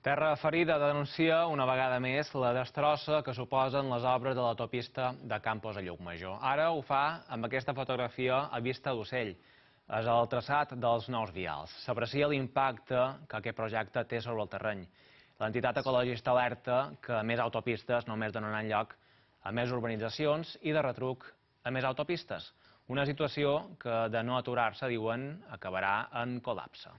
Terra Ferida denuncia una vegada més la destrossa que suposen les obres de l'autopista de Campos a Llucmajor. Ara ho fa amb aquesta fotografia a vista d'ocell. És el traçat dels nous vials. S'aprecia l'impacte que aquest projecte té sobre el terreny. L'entitat ecologista alerta que més autopistes només donaran lloc a més urbanitzacions i de retruc a més autopistes. Una situació que, de no aturar-se, diuen, acabarà en col·lapse.